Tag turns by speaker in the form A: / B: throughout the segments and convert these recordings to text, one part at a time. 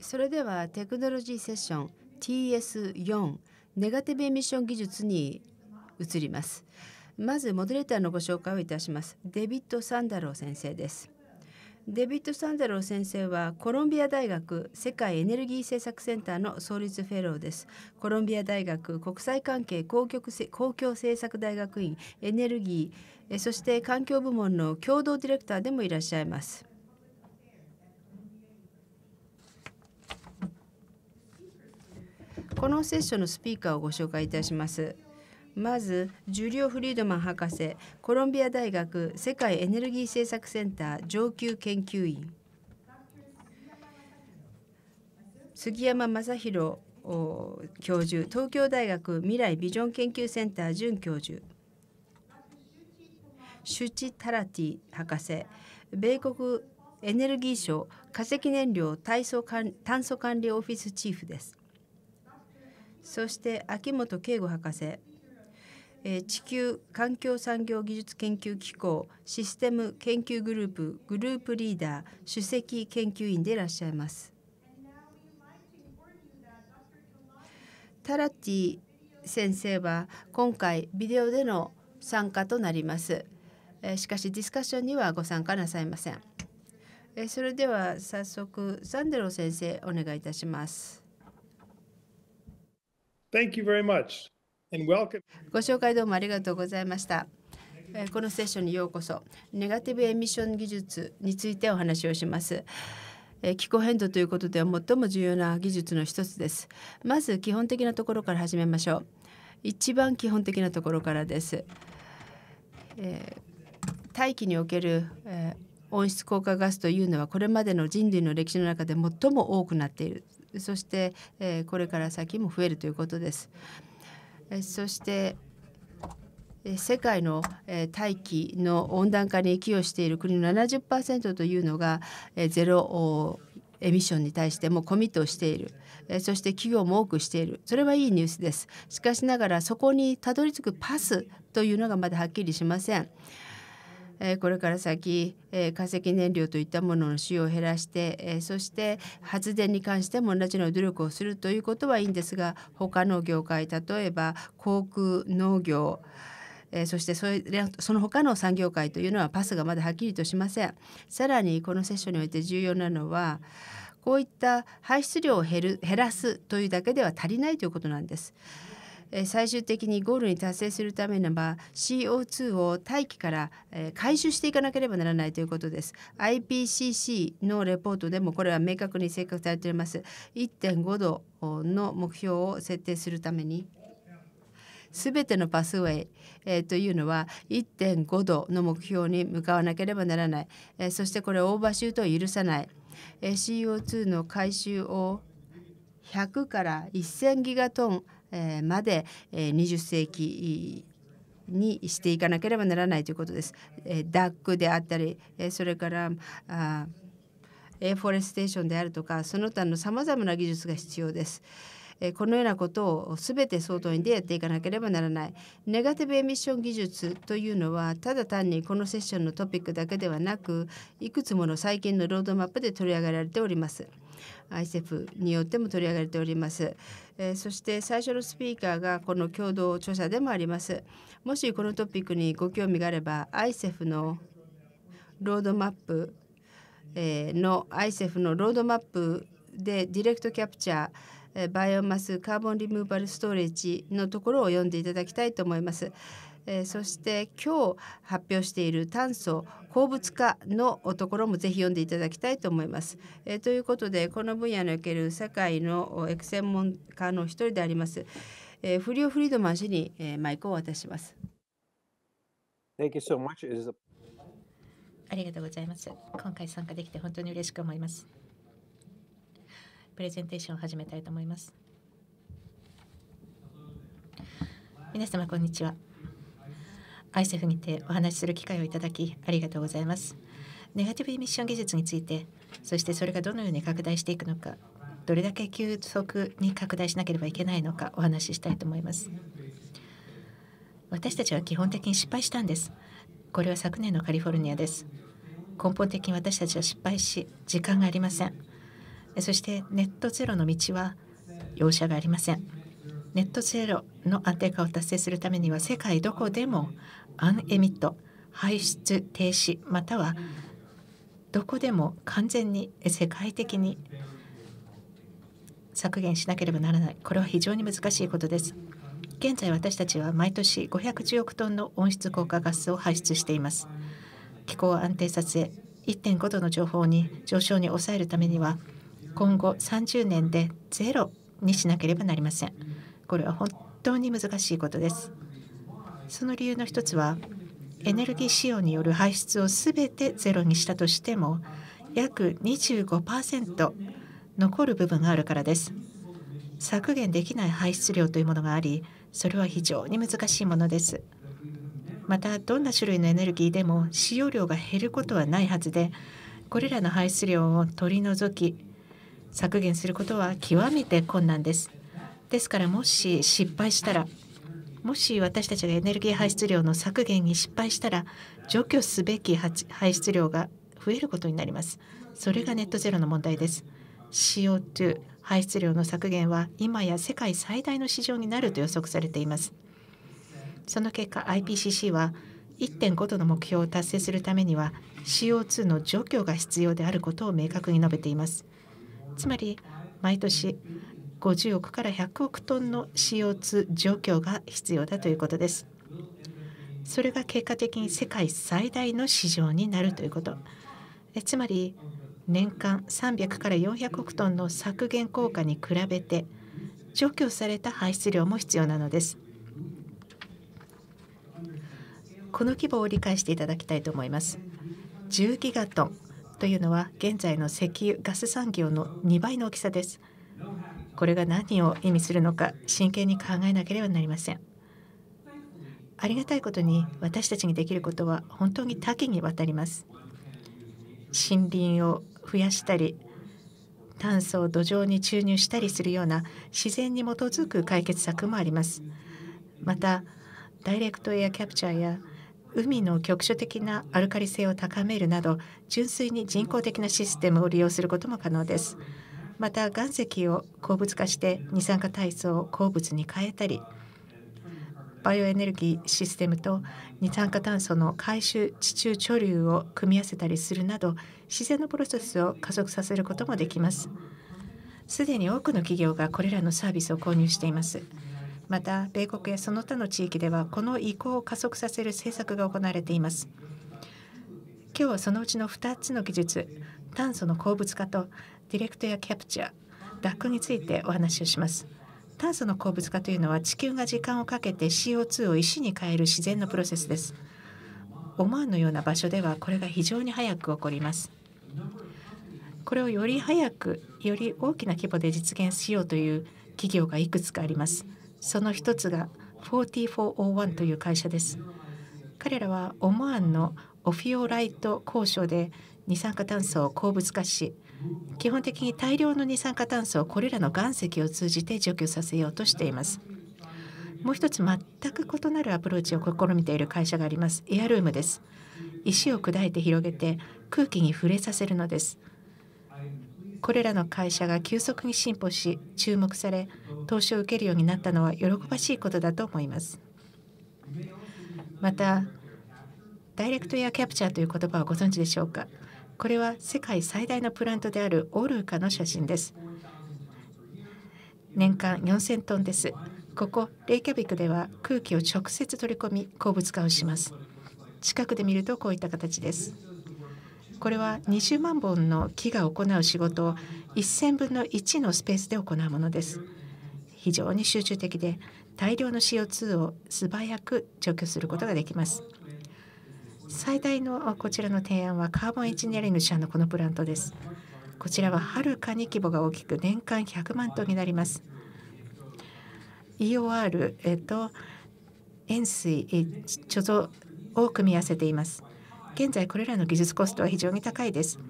A: それではテクノロジーセッション TS4 ネガティブエミッション技術に移ります。まずモデレーターのご紹介をいたします。デビッド・サンダロー先生です。デビッド・サンダロー先生はコロンビア大学世界エネルギー政策センターの創立フェローです。コロンビア大学国際関係公共公共政策大学院エネルギーそして環境部門の共同ディレクターでもいらっしゃいます。このセッションのスピーカーをご紹介いたしますまずジュリオ・フリードマン博士コロンビア大学世界エネルギー政策センター上級研究員杉山正宏教授東京大学未来ビジョン研究センター准教授シュチ・タラティ博士米国エネルギー省化石燃料炭素管理オフィスチーフですそして秋元慶吾博士地球環境産業技術研究機構システム研究グループグループリーダー首席研究員でいらっしゃいます。タラッティ先生は今回ビデオでの参加となります。しかしディスカッションにはご参加なさいません。それでは早速サンデロ先生お願いいたします。Thank you very much and welcome. ご紹介どうもありがとうございました。このセッションにようこそネガティブエミッション技術についてお話をします気候変動ということでは最も重要な技術の一つですまず基本的なところから始めましょう一番基本的なところからです、えー、大気における、えー、温室効果ガスというのはこれまでの人類の歴史の中で最も多くなっているそして、えこれから先も増えるということです。そして世界の大気の温暖化に寄与している国の70%というのがゼロエミッションに対してもコミットしているそして企業も多くしているそれはいいニュースですしかしながらそこにたどり着くパスというのがまだはっきりしません。えこれから先、え化石燃料といったものの使用を減らして、えそして発電に関しても同じような努力をするということはいいんですが他の業界例えば航空農業えそしてそれその他の産業界というのはパスがまだはっきりとしません。さらにこのセッションにおいて重要なのはこういった排出量を減る減らすというだけでは足りないということなんです。最終的にゴールに達成するためには CO2 を大気から回収していかなければならないということです IPCC のレポートでもこれは明確に正確されています1.5度の目標を設定するためにすべてのパスウェイ、えというのは1.5度の目標に向かわなければならない、えそしてこれオーバーシュートを許さない、え CO2 の回収を100から1000ギガトンまで20世紀にしていかなければならないということです。ダックであったりそれからフォレステーションであるとかその他のさまざまな技術が必要です。このようなことを全て相当にでやっていかなければならない。ネガティブエミッション技術というのはただ単にこのセッションのトピックだけではなくいくつもの最近のロードマップで取り上げられております。ICEF によっても取り上げられております、えそして最初のスピーカーがこの共同著者でもありますもしこのトピックにご興味があれば ICEF のロードマップ、えの ICEF のロードマップでディレクトキャプチャーバイオマスカーボンリムーバルストレージのところを読んでいただきたいと思います。えそして今日発表している炭素鉱物化のところもぜひ読んでいただきたいと思います。えー、ということでこの分野における世界のエク専門家の一人であります、えー、フリオ・フリードマン氏に、えー、マイクを渡します。
B: So、ありがとうございます。今回参加できて本当に嬉しく思います。プレゼンテーションを始めたいと思います。皆様こんにちは。アイセフにてお話しする機会をいただきありがとうございます。ネガティブエミッション技術について、そしてそれがどのように拡大していくのか、どれだけ急速に拡大しなければいけないのかお話ししたいと思います。私たちは基本的に失敗したんです。これは昨年のカリフォルニアです。根本的に私たちは失敗し、時間がありません。そしてネットゼロの道は容赦がありません。ネットゼロの安定化を達成するためには世界どこでもアンエミット排出停止またはどこでも完全に世界的に削減しなければならないこれは非常に難しいことです現在私たちは毎年510億トンの温室効果ガスを排出しています気候安定させ1.5度の情報に上昇に抑えるためには今後30年でゼロにしなければなりませんこれは本当に難しいことですその理由の一つはエネルギー使用による排出を全てゼロにしたとしても約25%残る部分があるからです削減できない排出量というものがありそれは非常に難しいものですまたどんな種類のエネルギーでも使用量が減ることはないはずでこれらの排出量を取り除き削減することは極めて困難ですですからもし失敗したらもし私たちがエネルギー排出量の削減に失敗したら除去すべき排出量が増えることになりますそれがネットゼロの問題です CO2 排出量の削減は今や世界最大の市場になると予測されていますその結果 IPCC は1.5度の目標を達成するためには CO2 の除去が必要であることを明確に述べていますつまり毎年50億から100億トンの CO2 除去が必要だということです。それが結果的に世界最大の市場になるということ。えつまり年間300から400億トンの削減効果に比べて除去された排出量も必要なのです。この規模を理解していただきたいと思います。10ギガトンというのは現在の石油ガス産業の2倍の大きさです。これが何を意味するのか真剣に考えなければなりませんありがたいことに私たちにできることは本当に多岐にわたります森林を増やしたり炭素を土壌に注入したりするような自然に基づく解決策もありますまたダイレクトエアキャプチャーや海の局所的なアルカリ性を高めるなど純粋に人工的なシステムを利用することも可能です。また岩石を鉱物化して二酸化炭素を鉱物に変えたりバイオエネルギーシステムと二酸化炭素の回収地中貯留を組み合わせたりするなど自然のプロセスを加速させることもできますすでに多くの企業がこれらのサービスを購入していますまた米国やその他の地域ではこの移行を加速させる政策が行われています今日はそのうちの2つの技術炭素の鉱物化とディレクトやキャプチャーダックについてお話をします炭素の鉱物化というのは地球が時間をかけて CO2 を石に変える自然のプロセスですオマーンのような場所ではこれが非常に早く起こりますこれをより早くより大きな規模で実現しようという企業がいくつかありますその一つが4401という会社です彼らはオマーンのオフィオライト交渉で二酸化炭素を鉱物化し基本的に大量の二酸化炭素をこれらの岩石を通じて除去させようとしています。もう一つ全く異なるアプローチを試みている会社があります。エアルームです。石を砕いて広げて空気に触れさせるのです。これらの会社が急速に進歩し注目され投資を受けるようになったのは喜ばしいことだと思います。またダイレクトエアキャプチャーという言葉をご存知でしょうかこれは世界最大のプラントであるオルーカの写真です年間4000トンですここレイキャビクでは空気を直接取り込み鉱物化をします近くで見るとこういった形ですこれは20万本の木が行う仕事を1000分の1のスペースで行うものです非常に集中的で大量の CO2 を素早く除去することができます最大のこちらの提案はカーボンエンジニアリング社のこのプラントです。こちらははるかに規模が大きく年間100万トンになります。EOR、えっと、塩水、貯蔵を組み合わせています。現在これらの技術コストは非常に高いです。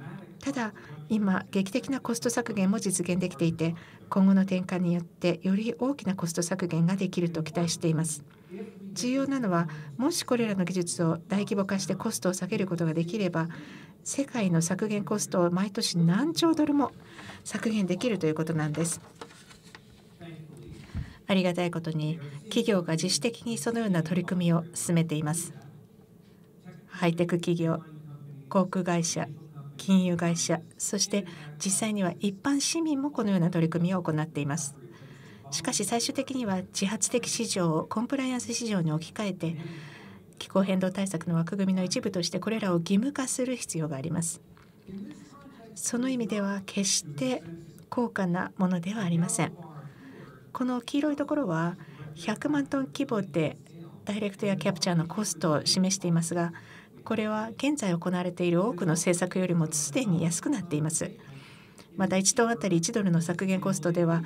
B: ただ今劇的なコスト削減も実現できていて今後の転換によってより大きなコスト削減ができると期待しています。重要なのはもしこれらの技術を大規模化してコストを下げることができれば世界の削減コストを毎年何兆ドルも削減できるということなんです。ありがたいことに企業が自主的にそのような取り組みを進めています。ハイテク企業、航空会社、金融会社、そして実際には一般市民もこのような取り組みを行っています。しかし最終的には自発的市場をコンプライアンス市場に置き換えて気候変動対策の枠組みの一部としてこれらを義務化する必要があります。その意味では決して高価なものではありません。この黄色いところは100万トン規模でダイレクトやキャプチャーのコストを示していますがこれは現在行われている多くの政策よりもすでに安くなっています。また1トンあたり1ドルの削減コストでは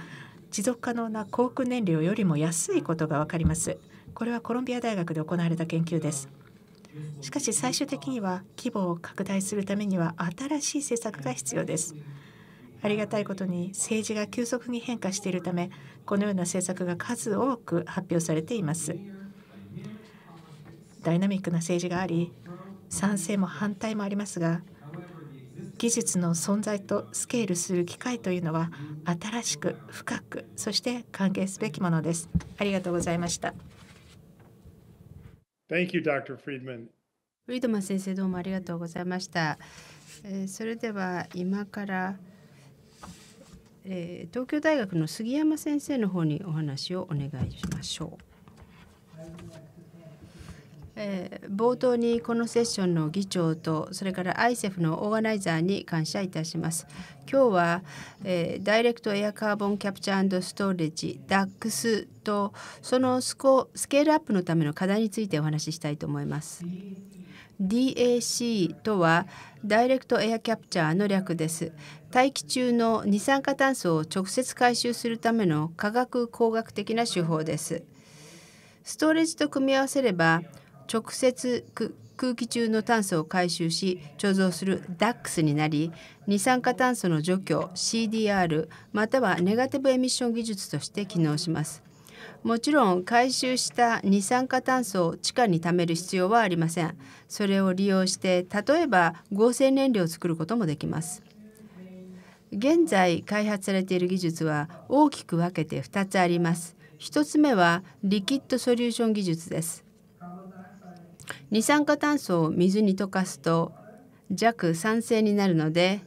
B: 持続可能な航空燃料よりも安いことが分かりますこれはコロンビア大学で行われた研究ですしかし最終的には規模を拡大するためには新しい政策が必要ですありがたいことに政治が急速に変化しているためこのような政策が数多く発表されていますダイナミックな政治があり賛成も反対もありますが技術の存在とスケールする機会というのは
A: 新しく深くそして歓迎すべきものですありがとうございました Thank you, Dr. Friedman. フリードマン先生どうもありがとうございました、えそれでは今から、え東京大学の杉山先生の方にお話をお願いしましょうえー、冒頭にこのセッションの議長とそれから ICEF のオーガナイザーに感謝いたします。今日は、えー、ダイレクトエアカーボンキャプチャーストレージ DAX とそのスコスケールアップのための課題についてお話ししたいと思います。DAC とはダイレクトエアキャプチャーの略です。大気中の二酸化炭素を直接回収するための科学工学的な手法です。ストレージと組み合わせれば直接空気中の炭素を回収し貯蔵する DAX になり二酸化炭素の除去 CDR またはネガティブエミッション技術として機能します。もちろん回収した二酸化炭素を地下に貯める必要はありません。それを利用して例えば合成燃料を作ることもできます。現在開発されている技術は大きく分けて2つあります。1つ目はリキッドソリューション技術です。二酸化炭素を水に溶かすと弱酸性になるので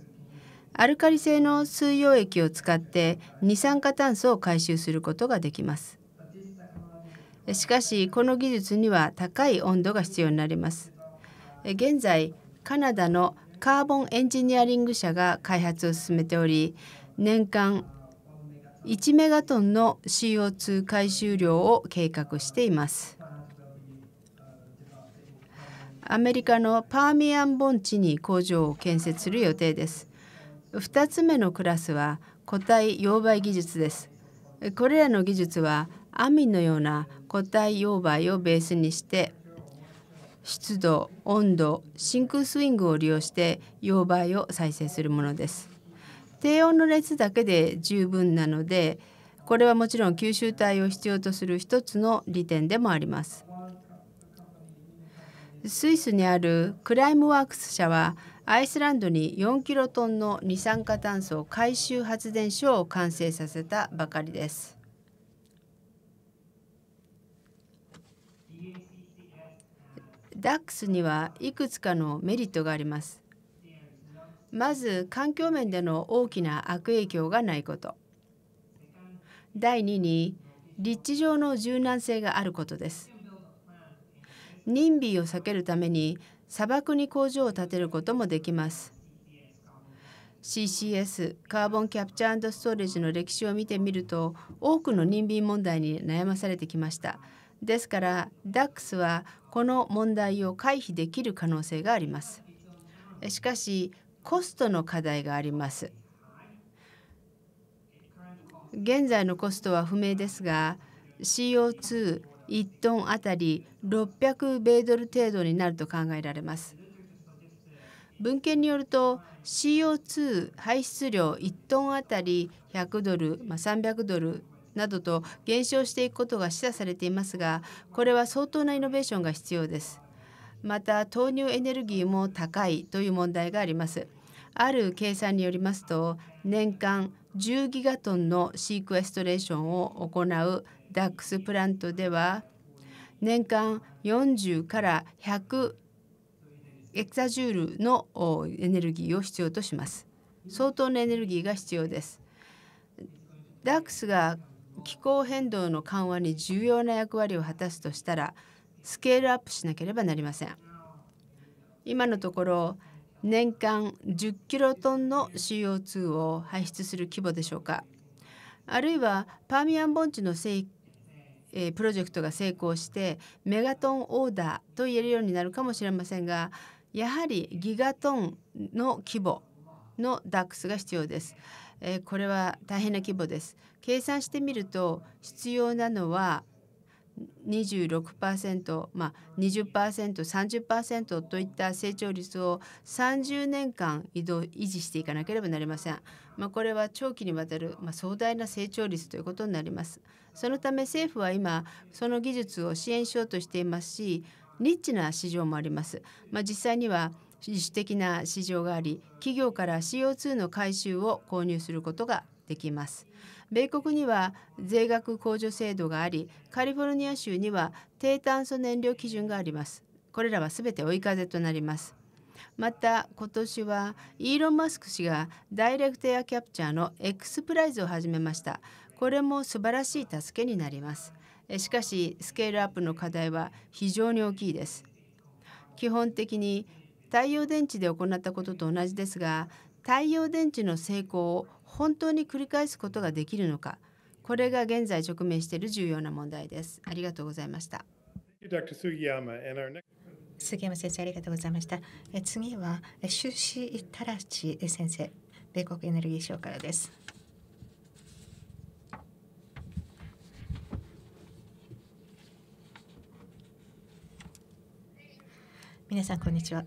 A: アルカリ性の水溶液を使って二酸化炭素を回収することができますしかしこの技術には高い温度が必要になります現在カナダのカーボンエンジニアリング社が開発を進めており年間1メガトンの CO2 回収量を計画していますアメリカのパーミアン盆地に工場を建設する予定です2つ目のクラスは固体溶媒技術ですこれらの技術はアミンのような固体溶媒をベースにして湿度温度真空スイングを利用して溶媒を再生するものです低温の熱だけで十分なのでこれはもちろん吸収体を必要とする一つの利点でもありますスイスにあるクライムワークス社はアイスランドに4キロトンの二酸化炭素回収発電所を完成させたばかりです。DAX にはいくつかのメリットがあります。まず環境面での大きな悪影響がないこと。第2に立地上の柔軟性があることです。任備を避けるために砂漠に工場を建てることもできます CCS カーボンキャプチャーストレージの歴史を見てみると多くの任便問題に悩まされてきましたですから DAX はこの問題を回避できる可能性がありますしかしコストの課題があります現在のコストは不明ですが CO2 1トンあたり600米ドル程度になると考えられます。文献によると CO2 排出量1トンあたり100ドル、まあ、300ドルなどと減少していくことが示唆されていますがこれは相当なイノベーションが必要です。また投入エネルギーも高いという問題があります。ある計算によりますと年間10ギガトンのシークエストレーションを行うダックスプラントでは年間40から100エクサジュールのエネルギーを必要とします相当のエネルギーが必要ですダックスが気候変動の緩和に重要な役割を果たすとしたらスケールアップしなければなりません今のところ年間10キロトンの CO2 を排出する規模でしょうかあるいはパーミアン盆地の生えー、プロジェクトが成功してメガトンオーダーと言えるようになるかもしれませんがやはりギガトンの規模のックスが必要です。えー、これは大変な規模です。計算してみると必要なのは26%、ま20%、20%30% といった成長率を30年間維持していかなければなりません。まあ、これは長期にわたる、まあ、壮大な成長率ということになります。そのため政府は今その技術を支援しようとしていますしニッチな市場もあります。まあ、実際には自主的な市場があり企業から CO2 の回収を購入することができます。米国には税額控除制度がありカリフォルニア州には低炭素燃料基準があります。これらはすべて追い風となります。また今年はイーロン・マスク氏がダイレクトエアキャプチャーの X プライズを始めましたこれも素晴らしい助けになりますしかしスケールアップの課題は非常に大きいです基本的に太陽電池で行ったことと同じですが太陽電池の成功を本当に繰り返すことができるのかこれが現在直面している重要な問題ですありがとうございました杉山先生ありがとうございましたえ次は
B: 修士タラチ先生米国エネルギー省からですみなさんこんにちは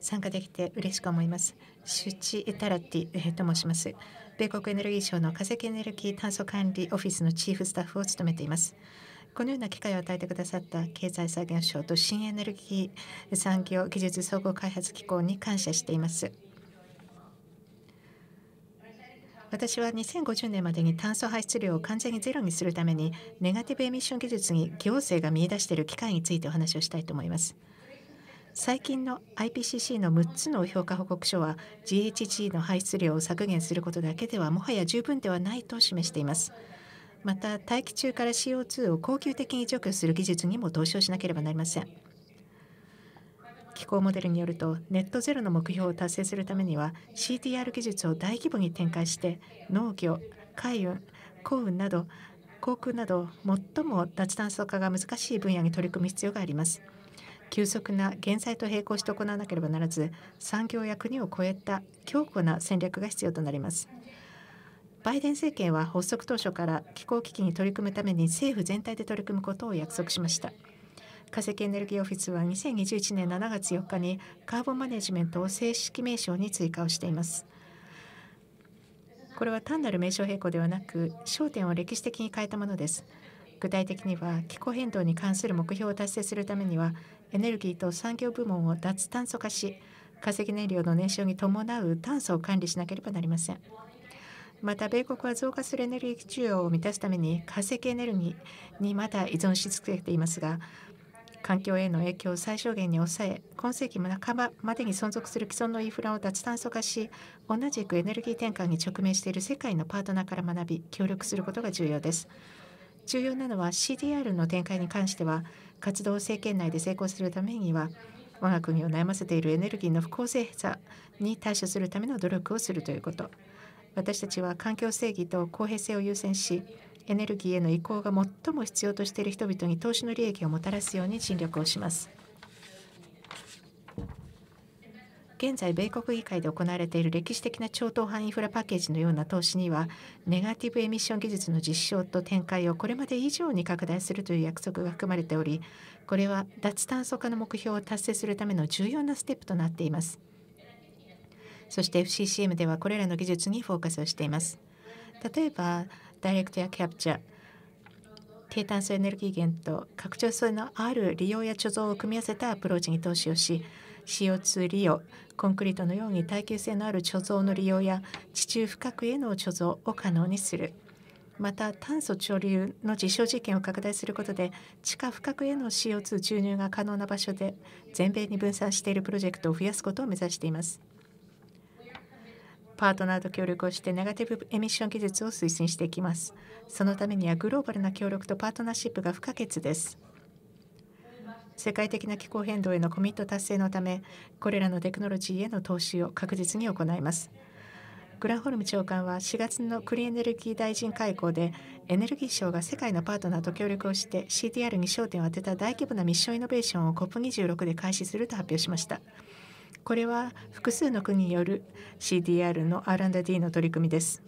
B: 参加できて嬉しく思いますシュチ・タラティと申します米国エネルギー省の化石エネルギー炭素管理オフィスのチーフスタッフを務めていますこのような機会を与えてくださった経済産業省と新エネルギー産業技術総合開発機構に感謝しています。私は2050年までに炭素排出量を完全にゼロにするためにネガティブエミッション技術に行政が見出している機会についてお話をしたいと思います。最近の IPCC の6つの評価報告書は GHG の排出量を削減することだけではもはや十分ではないと示しています。また大気中から CO2 を恒久的に除去する技術にも投資をしなければなりません気候モデルによるとネットゼロの目標を達成するためには CTR 技術を大規模に展開して農業海運航運など航空など最も脱炭素化が難しい分野に取り組む必要があります急速な減災と並行して行わなければならず産業や国を超えた強固な戦略が必要となりますバイデン政権は発足当初から気候危機に取り組むために政府全体で取り組むことを約束しました化石エネルギーオフィスは2021年7月4日にカーボンマネジメントを正式名称に追加をしていますこれは単なる名称変更ではなく焦点を歴史的に変えたものです具体的には気候変動に関する目標を達成するためにはエネルギーと産業部門を脱炭素化し化石燃料の燃焼に伴う炭素を管理しなければなりませんまた米国は増加するエネルギー需要を満たすために化石エネルギーにまだ依存し続けていますが環境への影響を最小限に抑え今世紀も半ばまでに存続する既存のインフラを脱炭素化し同じくエネルギー転換に直面している世界のパートナーから学び協力することが重要です重要なのは CDR の展開に関しては活動政権内で成功するためには我が国を悩ませているエネルギーの不公正さに対処するための努力をするということ私たちは環境正義と公平性を優先しエネルギーへの移行が最も必要としている人々に投資の利益をもたらすように尽力をします。現在米国議会で行われている歴史的な超党派インフラパッケージのような投資にはネガティブエミッション技術の実証と展開をこれまで以上に拡大するという約束が含まれておりこれは脱炭素化の目標を達成するための重要なステップとなっています。そして FCCM ではこれらの技術にフォーカスをしています例えばダイレクトやキャプチャー低炭素エネルギー源と拡張性のある利用や貯蔵を組み合わせたアプローチに投資をし CO2 利用コンクリートのように耐久性のある貯蔵の利用や地中深くへの貯蔵を可能にするまた炭素貯留の実証実験を拡大することで地下深くへの CO2 注入が可能な場所で全米に分散しているプロジェクトを増やすことを目指しています。パートナーと協力をしてネガティブエミッション技術を推進していきます。そのためにはグローバルな協力とパートナーシップが不可欠です。世界的な気候変動へのコミット達成のため、これらのテクノロジーへの投資を確実に行います。グランホルム長官は4月のクリーンエネルギー大臣会合でエネルギー省が世界のパートナーと協力をして c t r に焦点を当てた大規模なミッションイノベーションを COP26 で開始すると発表しました。これは複数の国による CDR の R&D の取り組みです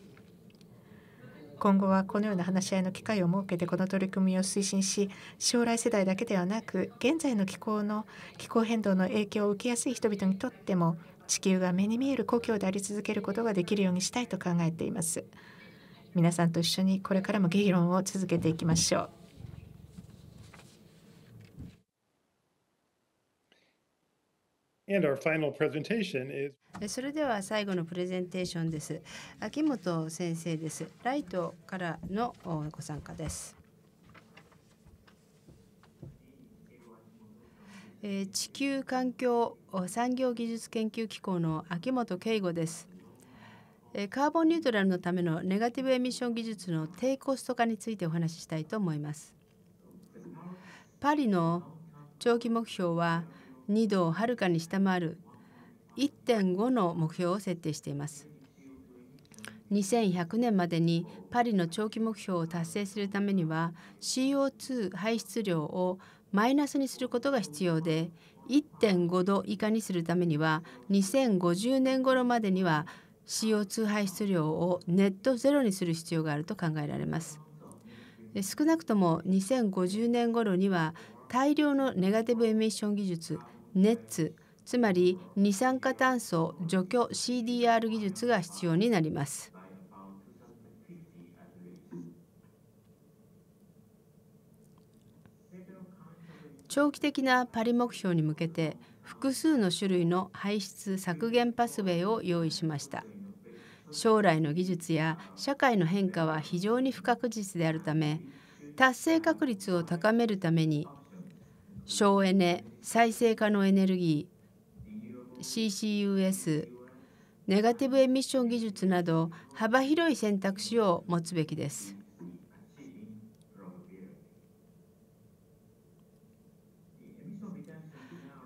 B: 今後はこのような話し合いの機会を設けてこの取り組みを推進し将来世代だけではなく現在の気候の気候変動の影響を受けやすい人々にとっても地球が目に見える故郷であり続けることができるようにしたいと考えています皆さんと一緒にこれからも議論を続けていきましょう
A: それでは最後のプレゼンテーションです。秋元先生です。ライトからのご参加です。地球環境産業技術研究機構の秋元圭吾です。カーボンニュートラルのためのネガティブエミッション技術の低コスト化についてお話ししたいと思います。パリの長期目標は2度をはるかに下回る1.5の目標を設定しています。2100年までにパリの長期目標を達成するためには CO2 排出量をマイナスにすることが必要で1.5度以下にするためには2050年頃までには CO2 排出量をネットゼロにする必要があると考えられます。少なくとも2050年頃には大量のネガティブエミッション技術熱つまり二酸化炭素除去 CDR 技術が必要になります。長期的なパリ目標に向けて複数の種類の排出削減パスウェイを用意しました将来の技術や社会の変化は非常に不確実であるため達成確率を高めるために省エネ再生可能エネルギー CCUS ネガティブエミッション技術など幅広い選択肢を持つべきです。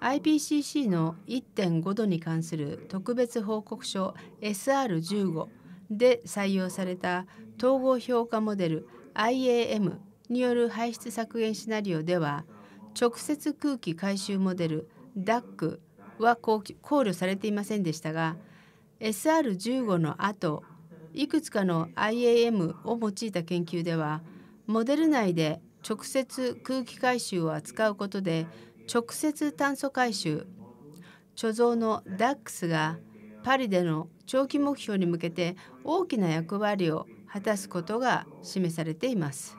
A: IPCC の1.5度に関する特別報告書 SR15 で採用された統合評価モデル IAM による排出削減シナリオでは直接空気回収モデル DAC は考慮されていませんでしたが SR15 の後いくつかの IAM を用いた研究ではモデル内で直接空気回収を扱うことで直接炭素回収貯蔵の DAX がパリでの長期目標に向けて大きな役割を果たすことが示されています。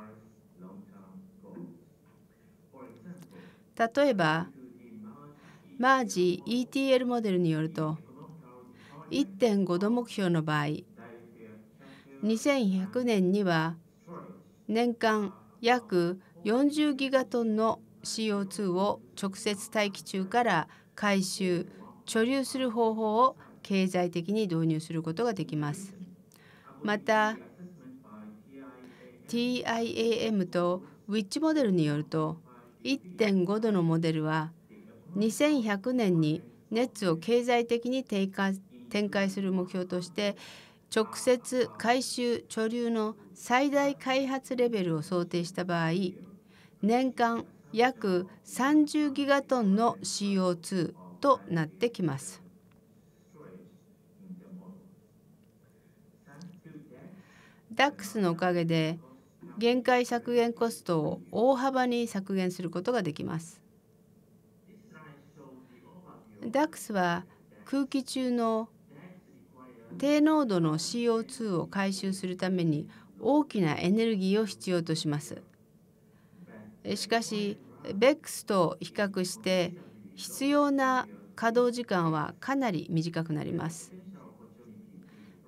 A: 例えばマージ ETL モデルによると1.5度目標の場合2100年には年間約40ギガトンの CO2 を直接大気中から回収貯留する方法を経済的に導入することができます。また TIAM と WITCH モデルによると1.5度のモデルは2100年に熱を経済的に低下展開する目標として直接回収貯留の最大開発レベルを想定した場合年間約30ギガトンの CO2 となってきます。ダックスのおかげで限界削減コストを大幅に削減することができます。DAX は空気中の低濃度の CO2 を回収するために大きなエネルギーを必要とします。しかし BEX と比較して必要な稼働時間はかなり短くなります。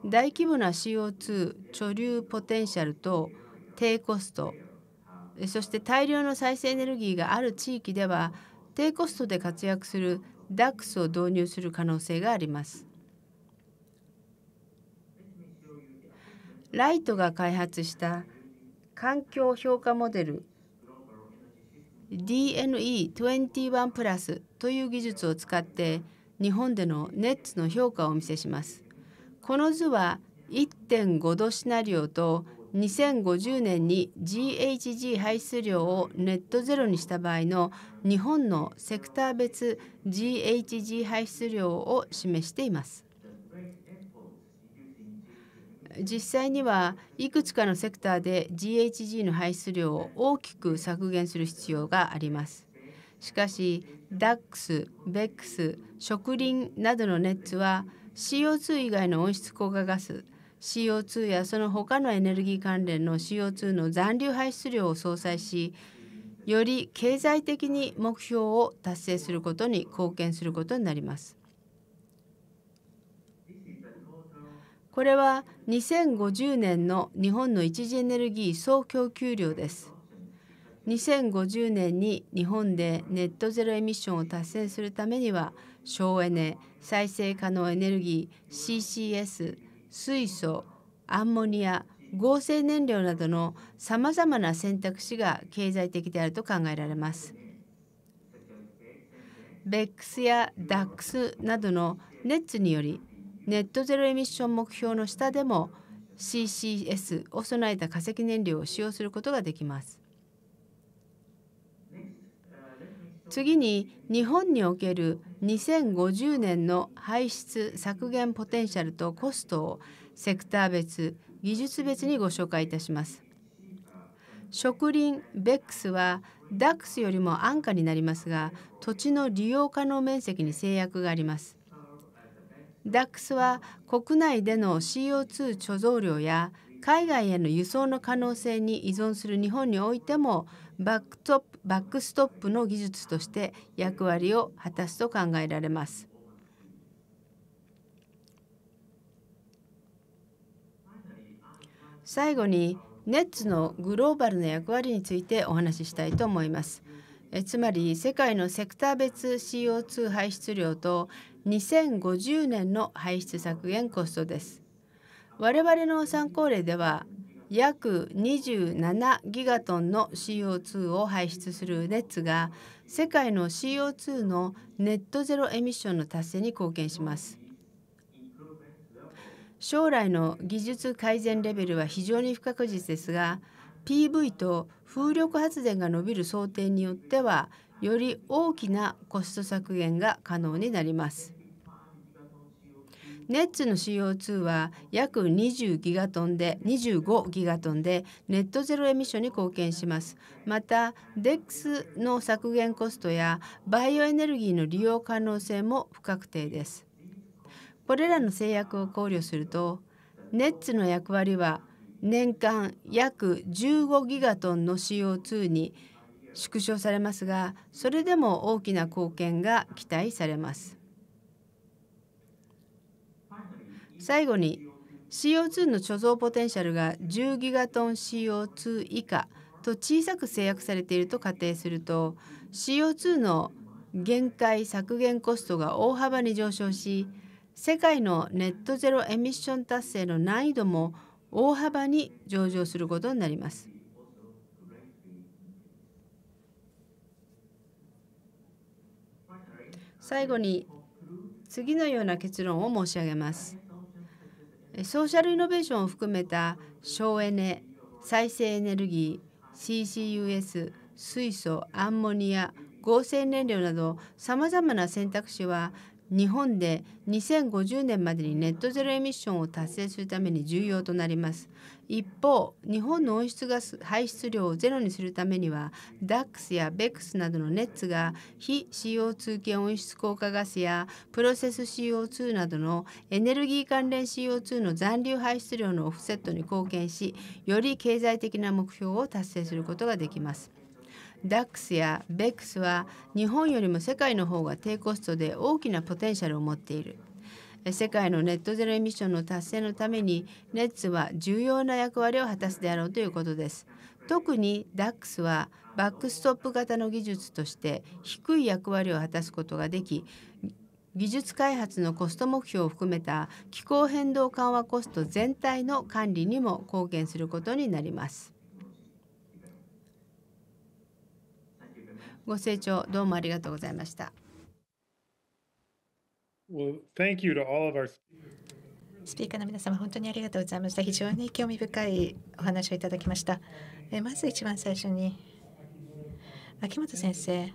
A: 大規模な CO2 貯留ポテンシャルと低コストそして大量の再生エネルギーがある地域では低コストで活躍する DAX を導入する可能性があります。ライトが開発した環境評価モデル DNE21 プラスという技術を使って日本でのネッツの評価をお見せします。この図は1.5度シナリオと2050年に GHG 排出量をネットゼロにした場合の日本のセクター別 GHG 排出量を示しています。実際にはいくつかのセクターで GHG の排出量を大きく削減する必要があります。しかし DAX、BEX、植林などの熱は CO2 以外の温室効果ガス CO2 やその他のエネルギー関連の CO2 の残留排出量を相殺しより経済的に目標を達成することに貢献することになります。これは2050年の日本の一次エネルギー総供給量です。2050年に日本でネットゼロエミッションを達成するためには省エネ再生可能エネルギー CCS 水素アンモニア合成燃料などのさまざまな選択肢が経済的であると考えられます。ベックスやダックスなどのネッツによりネットゼロエミッション目標の下でも CCS を備えた化石燃料を使用することができます。次に日本における2050年の排出削減ポテンシャルとコストをセクター別技術別にご紹介いたします。植林ベックスはダックスよりも安価になりますが土地の利用可能面積に制約があります。ダックスは国内での CO2 貯蔵量や海外への輸送の可能性に依存する日本においてもバックトップバックストップの技術として役割を果たすと考えられます。最後にネッツのグローバルな役割についてお話ししたいと思います。えつまり世界のセクター別 CO2 排出量と2050年の排出削減コストです。我々の参考例では約27ギガトンの CO2 を排出するネッツが世界の CO2 のネットゼロエミッションの達成に貢献します。将来の技術改善レベルは非常に不確実ですが PV と風力発電が伸びる想定によってはより大きなコスト削減が可能になります。ネッツの CO2 は約20ギガトンで25ギガトンでネットゼロエミッションに貢献しますまた DEX の削減コストやバイオエネルギーの利用可能性も不確定ですこれらの制約を考慮するとネッツの役割は年間約15ギガトンの CO2 に縮小されますがそれでも大きな貢献が期待されます最後に CO2 の貯蔵ポテンシャルが10ギガトン CO2 以下と小さく制約されていると仮定すると CO2 の限界削減コストが大幅に上昇し世界のネットゼロエミッション達成の難易度も大幅に上場することになります。最後に次のような結論を申し上げます。ソーシャルイノベーションを含めた省エネ再生エネルギー CCUS 水素アンモニア合成燃料などさまざまな選択肢は日本で2050年までにネットゼロエミッションを達成するために重要となります一方日本の温室ガス排出量をゼロにするためには DAX や BEX などのネッツが非 CO2 系温室効果ガスやプロセス CO2 などのエネルギー関連 CO2 の残留排出量のオフセットに貢献しより経済的な目標を達成することができますダックスやベックスは日本よりも世界の方が低コストで大きなポテンシャルを持っている世界のネットゼロエミッションの達成のためにネッツは重要な役割を果たすであろうということです特に DAX はバックストップ型の技術として低い役割を果たすことができ技術開発のコスト目標を含めた気候変動緩和コスト全体の管理にも貢献することになります。ご清聴どうもありがとうございました。スピー
B: カーの皆様、本当にありがとうございました。非常に興味深いお話をいただきました。えまず一番最初に、秋元先生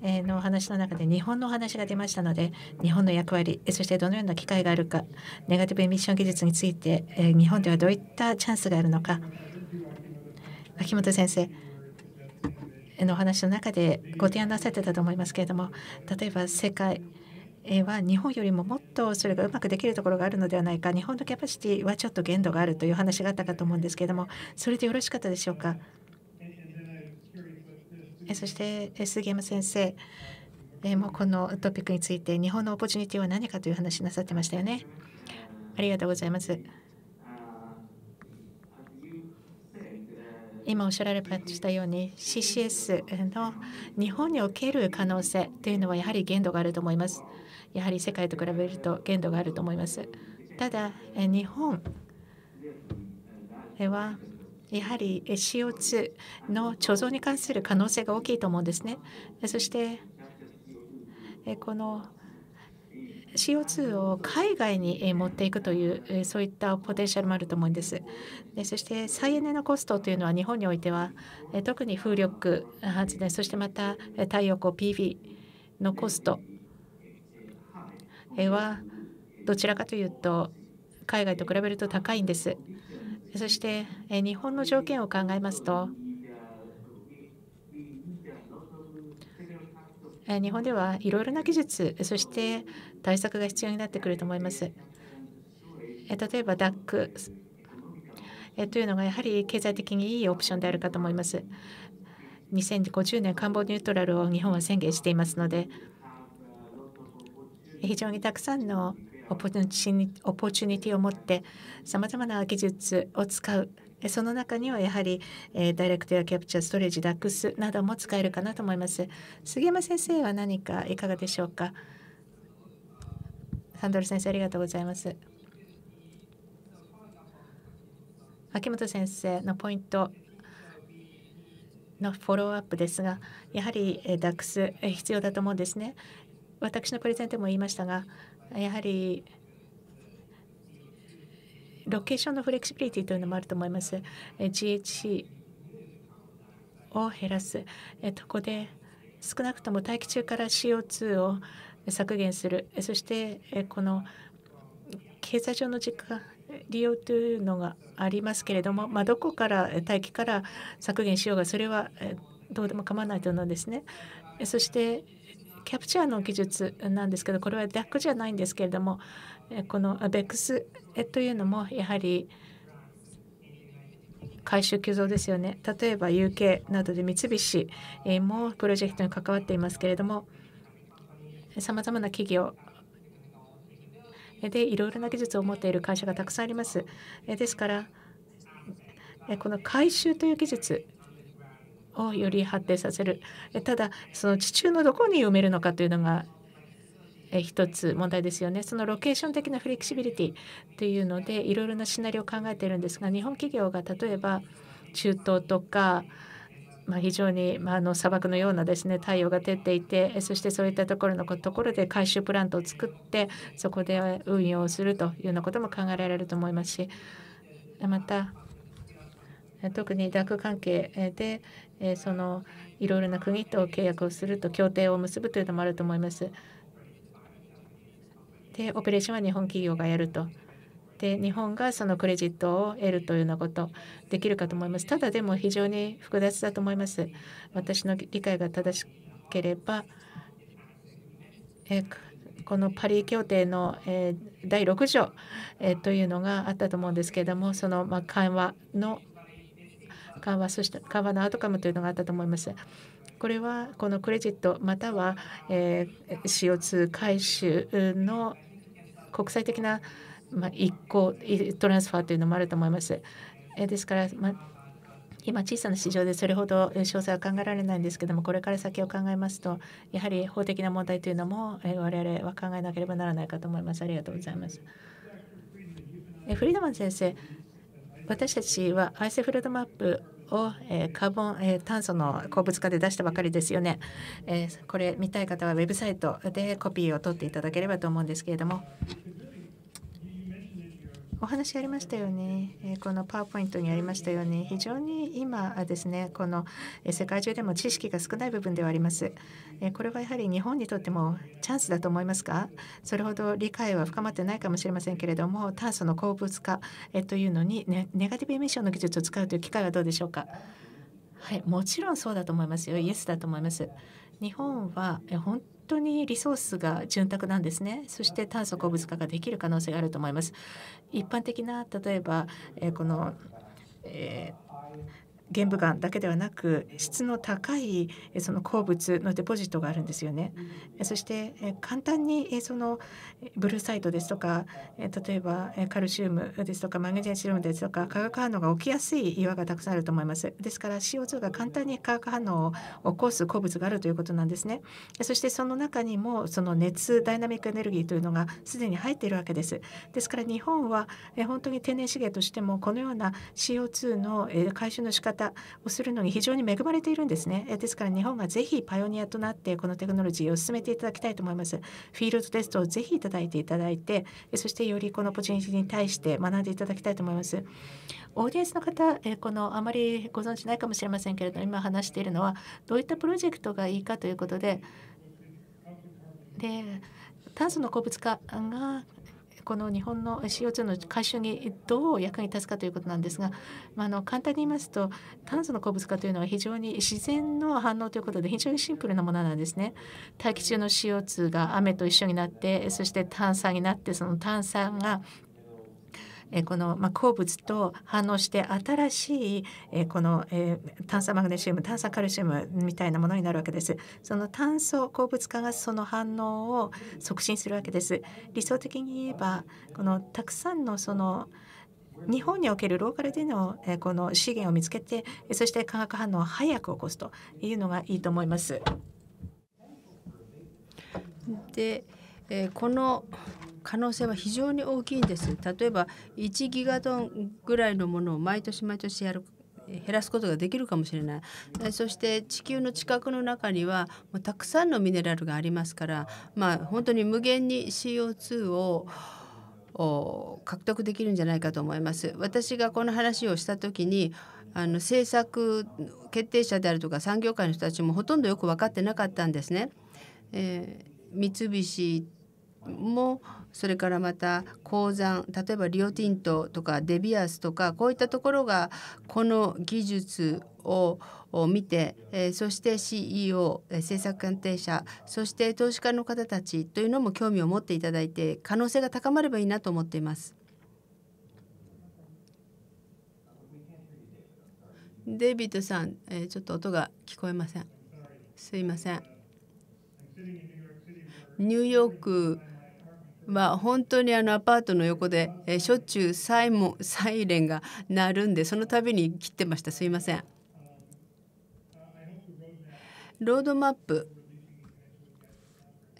B: のお話の中で日本のお話が出ましたので、日本の役割、そしてどのような機会があるか、ネガティブエミッション技術について、日本ではどういったチャンスがあるのか。秋元先生のお話の中でご提案なさってたと思いますけれども例えば世界は日本よりももっとそれがうまくできるところがあるのではないか日本のキャパシティはちょっと限度があるという話があったかと思うんですけれどもそれでよろしかったでしょうか。そして杉山先生もうこのトピックについて日本のオポチュニティは何かという話なさってましたよね。ありがとうございます。今おっしゃられましたように CCS の日本における可能性というのはやはり限度があると思います。やはり世界と比べると限度があると思います。ただ日本はやはり CO2 の貯蔵に関する可能性が大きいと思うんですね。そしてこの CO2 を海外に持っていくというそういったポテンシャルもあると思うんです。でそして再エネのコストというのは日本においては特に風力発電そしてまた太陽光 PV のコストはどちらかというと海外と比べると高いんです。そして日本の条件を考えますと日本ではいろいろな技術そして対策が必要になってくると思います。例えば DAC というのがやはり経済的にいいオプションであるかと思います。2050年カンボニュートラルを日本は宣言していますので非常にたくさんのオポチュニティを持ってさまざまな技術を使うその中にはやはり、えー、ダイレクトやキャプチャー、ストレージ、ダックスなども使えるかなと思います。杉山先生は何かいかがでしょうか。ハンドル先生、ありがとうございます。秋元先生のポイントのフォローアップですが、やはりダックス必要だと思うんですね。私のプレゼンでも言いましたが、やはりロケーションのフレキシビリティというのもあると思います。GHC を減らす。ここで少なくとも大気中から CO2 を削減する。そしてこの経済上の時間利用というのがありますけれども、まあ、どこから大気から削減しようがそれはどうでも構わないと思うんですね。そしてキャプチャーの技術なんですけどこれは DAC じゃないんですけれどもこの BEX というのもやはり回収急増ですよね例えば UK などで三菱もプロジェクトに関わっていますけれどもさまざまな企業でいろいろな技術を持っている会社がたくさんあります。ですからこの回収という技術をより発展させるただその地中のどこに埋めるのかというのが一つ問題ですよねそのロケーション的なフレキシビリティというのでいろいろなシナリオを考えているんですが日本企業が例えば中東とかまあ、非常に、まあ、の砂漠のようなですね太陽が照っていてそしてそういったところのところで回収プラントを作ってそこで運用するというようなことも考えられると思いますしまた特にダック関係でえそのいろいろな国と契約をすると協定を結ぶというのもあると思います。で、オペレーションは日本企業がやると。で、日本がそのクレジットを得るというようなことできるかと思います。ただでも非常に複雑だと思います。私の理解が正しければ、えこのパリ協定の、え第6条、えというのがあったと思うんですけれども、その、ま緩和の緩和そして緩和のアウトカムというのがあったと思います。これはこのクレジットまたは、え CO2 回収の国際的な、まあ、一個トランスファーというのもあると思います。えですから、ま今小さな市場でそれほど詳細は考えられないんですけどもこれから先を考えますとやはり法的な問題というのも我々は考えなければならないかと思います。ありがとうございます。フリードマン先生私たちはアイスフルードマップを、えカーボン、え炭素の鉱物化で出したばかりですよね、えこれ見たい方はウェブサイトでコピーを取っていただければと思うんですけれどもお話ありましたよね、えこのパワーポイントにありましたように、非常に今ですねこの世界中でも知識が少ない部分ではあります、えこれはやはり日本にとってもチャンスだと思いますかそれほど理解は深まってないかもしれませんけれども炭素の鉱物化、えというのに、ネガティブエミッションの技術を使うという機会はどうでしょうかはい、もちろんそうだと思いますよ。イエスだと思います。日本は本当にリソースが潤沢なんですねそして炭素鉱物化ができる可能性があると思います一般的な例えば、えこの、えー玄武岩だけではなく質の高いその鉱物のデポジットがあるんですよね。そして簡単にそのブルーサイトですとか例えばカルシウムですとかマグネシウムですとか化学反応が起きやすい岩がたくさんあると思います。ですから CO2 が簡単に化学反応を起こす鉱物があるということなんですね。そしてその中にもその熱ダイナミックエネルギーというのがすでに入っているわけです。ですから日本は本当に天然資源としてもこのような CO2 の回収の仕方をするのに非常に恵まれているんですね。ですから日本がぜひパイオニアとなってこのテクノロジーを進めていただきたいと思います。フィールドテストをぜひいただいていただいてそしてよりこのポテションに対して学んでいただきたいと思います。オーディエンスの方、えこのあまりご存知ないかもしれませんけれど今話しているのはどういったプロジェクトがいいかということでで炭素の鉱物化がこの日本の CO2 の回収にどう役に立つかということなんですが、まあ、の簡単に言いますと炭素の鉱物化というのは非常に自然の反応ということで非常にシンプルなものなんですね。大気中の CO2 が雨と一緒になってそして炭酸になってその炭酸がえこの、まあ、鉱物と反応して新しい、えこの、え炭酸マグネシウム炭酸カルシウムみたいなものになるわけです。その炭素鉱物化がその反応を促進するわけです。理想的に言えばこのたくさんのその日本におけるローカルでのこの資源を見つけてそして化学反応を早く起こすというのがいいと思います。
A: でこの可能性は非常に大きいんです例えば1ギガトンぐらいのものを毎年毎年やる減らすことができるかもしれないそして地球の地殻の中にはもうたくさんのミネラルがありますからまあ本当に無限に CO2 を獲得できるんじゃないかと思います私がこの話をした時にあの政策決定者であるとか産業界の人たちもほとんどよく分かってなかったんですね。えー、三菱もそれからまた鉱山例えばリオティントとかデビアスとかこういったところがこの技術を見て、えそして CEO 政策鑑定者そして投資家の方たちというのも興味を持っていただいて可能性が高まればいいなと思っています。デイビッドさん、えちょっと音が聞こえません。すいません。ニューヨークまあ、本当にあのアパートの横で、えしょっちゅうサイモサイレンが鳴るんでその度に切ってましたすいません。ロードマップ、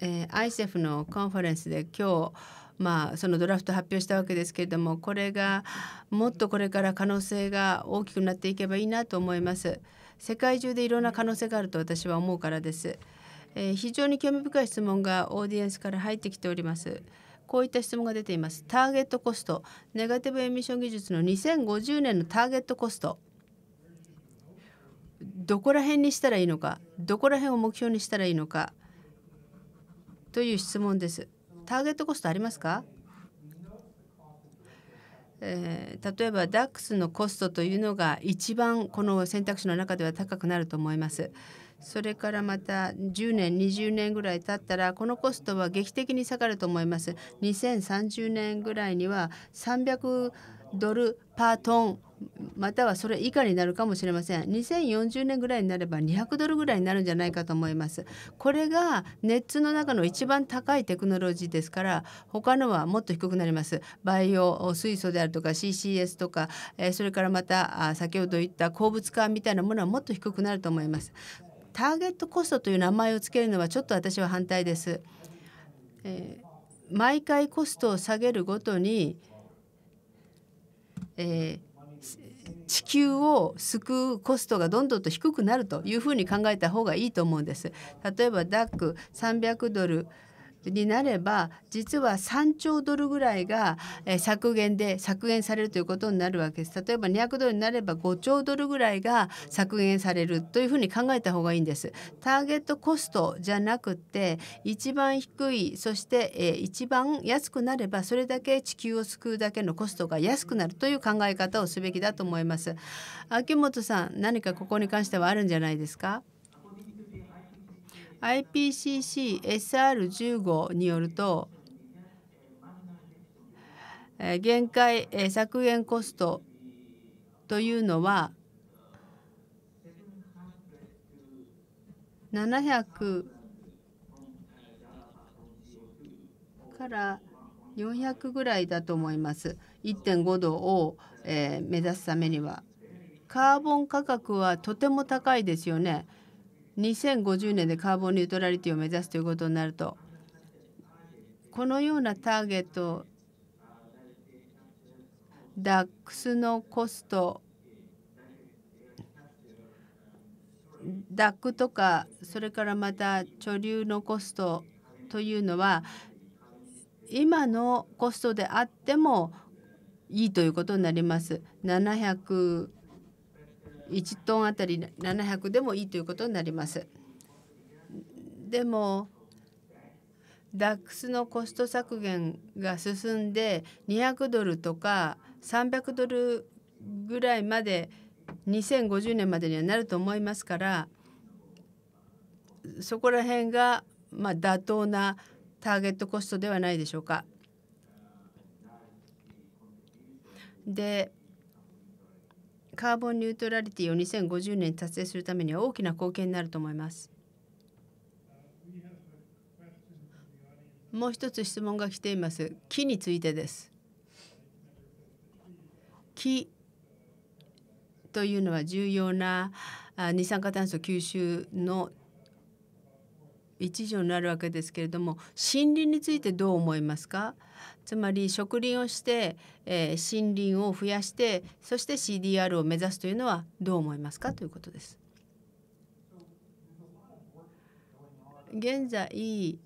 A: えー、ICEF のカンファレンスで今日まあ、そのドラフト発表したわけですけれどもこれがもっとこれから可能性が大きくなっていけばいいなと思います。世界中でいろんな可能性があると私は思うからです。えー、非常に興味深い質問がオーディエンスから入ってきております。こういった質問が出ています。ターゲットコスト、ネガティブエミッション技術の2050年のターゲットコスト、どこら辺にしたらいいのか、どこら辺を目標にしたらいいのかという質問です。ターゲットコストありますか、えー、例えば DAX のコストというのが一番この選択肢の中では高くなると思います。それからまた10年20年ぐらい経ったらこのコストは劇的に下がると思います2030年ぐらいには300ドルパートンまたはそれ以下になるかもしれません2040年ぐらいになれば200ドルぐらいになるんじゃないかと思いますこれが熱の中の一番高いテクノロジーですから他のはもっと低くなります培養水素であるとか CCS とかそれからまた先ほど言った鉱物化みたいなものはもっと低くなると思いますターゲットコストという名前をつけるのはちょっと私は反対です。えー、毎回コストを下げるごとに、えー、地球を救うコストがどんどんと低くなるというふうに考えた方がいいと思うんです。例えばダック300ドルになれば実は3兆ドルぐらいが削減で削減されるということになるわけです例えば200ドルになれば5兆ドルぐらいが削減されるというふうに考えた方がいいんですターゲットコストじゃなくて一番低いそして一番安くなればそれだけ地球を救うだけのコストが安くなるという考え方をすべきだと思います秋元さん何かここに関してはあるんじゃないですか IPCCSR15 によると限界削減コストというのは700から400ぐらいだと思います。1.5度を、え目指すためには。カーボン価格はとても高いですよね。2050年でカーボンニュートラリティを目指すということになるとこのようなターゲット DAX のコスト d a クとかそれからまた貯留のコストというのは今のコストであってもいいということになります。700 1トンあたり700でもいいということになります。でも DAX のコスト削減が進んで200ドルとか300ドルぐらいまで2050年までにはなると思いますからそこら辺がまあ妥当なターゲットコストではないでしょうか。でカーボンニュートラリティを2050年に達成するためには大きな貢献になると思います。もう一つ質問が来ています。木についてです。木というのは重要な二酸化炭素吸収の一助になるわけですけれども森林についてどう思いますかつまり植林をして、えー、森林を増やしてそして CDR を目指すというのはどう思いますかということです。現在、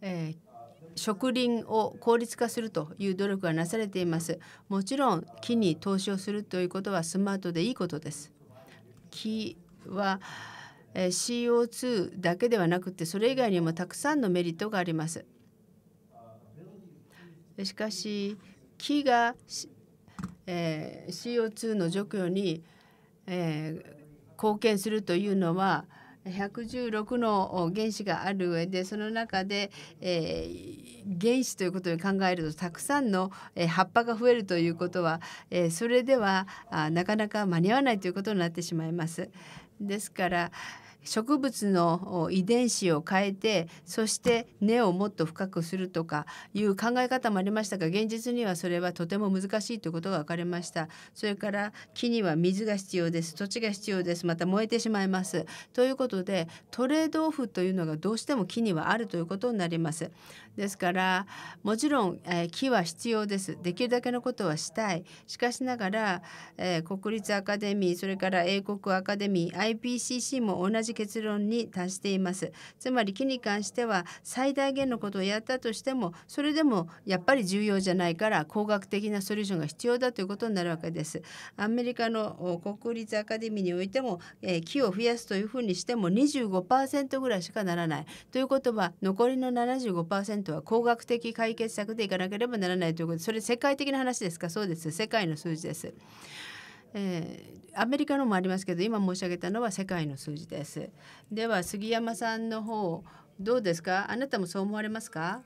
A: えー、植林を効率化するという努力がなされています。もちろん木に投資をするということはスマートでいいことです。木はえ CO2 だけではなくてそれ以外にもたくさんのメリットがあります。しかし木が、え CO2 の除去に、え貢献するというのは116の原子がある上でその中で、え原子ということに考えるとたくさんの、え葉っぱが増えるということは、えそれではなかなか間に合わないということになってしまいます。ですから、植物の遺伝子を変えてそして根をもっと深くするとかいう考え方もありましたが現実にはそれはとても難しいということが分かりましたそれから木には水が必要です土地が必要ですまた燃えてしまいますということでトレードオフというのがどうしても木にはあるということになりますですからもちろん、えー、木は必要ですできるだけのことはしたいしかしながら、えー、国立アカデミーそれから英国アカデミー IPCC も同じ結論に達していますつまり木に関しては最大限のことをやったとしてもそれでもやっぱり重要じゃないから工学的なソリューションが必要だということになるわけですアメリカの国立アカデミーにおいても、えー、木を増やすというふうにしても25%ぐらいしかならないということは残りの75% 1%は工学的解決策でいかなければならないということでそれ世界的な話ですかそうです世界の数字です。えー、アメリカのもありますけど今申し上げたのは世界の数字です。では杉山さんの方どうですかあなたもそう思われますか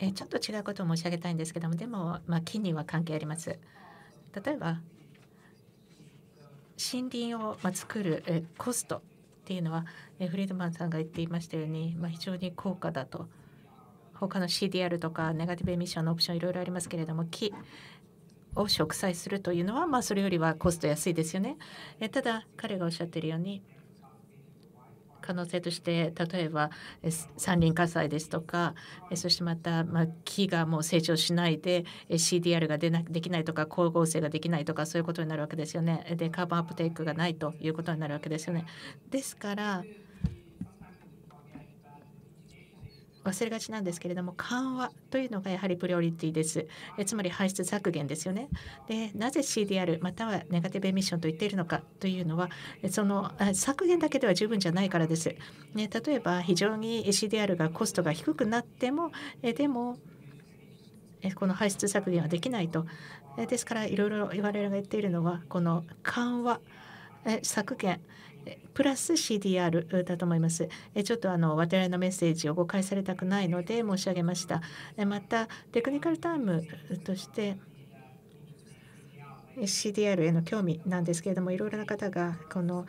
A: えー、ちょっと違うことを申し上げたいんですけどもで
B: も、まあ、金には関係あります。例えば森林を作るコストっていうのは、えフリードマンさんが言っていましたように、まあ、非常に高価だと他の CDR とかネガティブエミッションのオプションいろいろありますけれども木を植栽するというのは、まあ、それよりはコスト安いですよね。えただ彼がおっしゃってるように可能性として例えば山林火災ですとかそしてまた、まあ、木がもう成長しないで CDR が出なできないとか光合成ができないとかそういうことになるわけですよね。でカーボンアップテイクがないということになるわけですよね。ですから忘れがちなんですけれども緩和というのがやはりプリオリティですえつまり排出削減ですよねでなぜ CDR またはネガティブエミッションと言っているのかというのはその削減だけでは十分じゃないからです、ね、例えば非常に CDR がコストが低くなってもえでもこの排出削減はできないとですからいろいろ我々が言っているのはこの緩和え削減プラス CDR だと思います。ちょっとあの我々のメッセージを誤解されたくないので申し上げました。またテクニカルタイムとして CDR への興味なんですけれどもいろいろな方がこの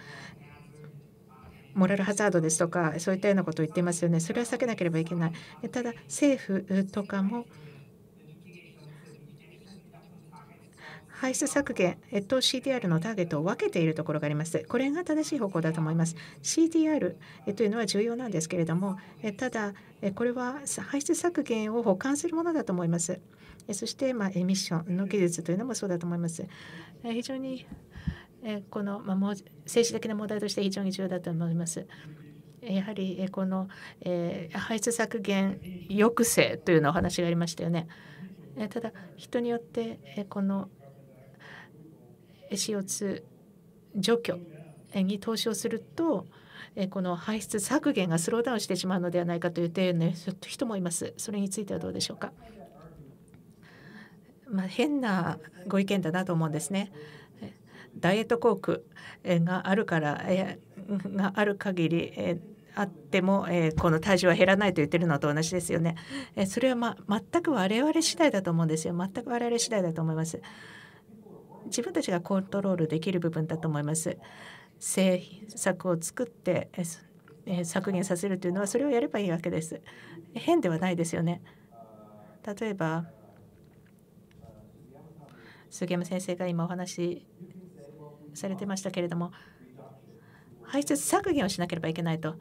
B: モラルハザードですとかそういったようなことを言っていますよね。それは避けなければいけない。ただ政府とかも排出削減と CDR のターゲットを分けているところがあります。これが正しい方向だと思います。CDR というのは重要なんですけれども、ただ、これは排出削減を補完するものだと思います。そして、まエミッションの技術というのもそうだと思います。非常にこの、ま政治的な問題として非常に重要だと思います。やはりこの排出削減抑制というのお話がありましたよね。ただ人によってこの CO2 除去に投資をするとこの排出削減がスローダウンしてしまうのではないかという提言の人もいます。それについてはどうでしょうか。まあ、変なご意見だなと思うんですね。ダイエットコークがあるからがある限りあっても、えこの体重は減らないと言ってるのと同じですよね。えそれは、ま、全く我々次第だと思うんですよ。全く我々次第だと思います。自分たちがコントロールできる部分だと思います。政策を作って削減させるというのはそれをやればいいわけです。変ではないですよね。例えば杉山先生が今お話しされてましたけれども排出削減をしなければいけないと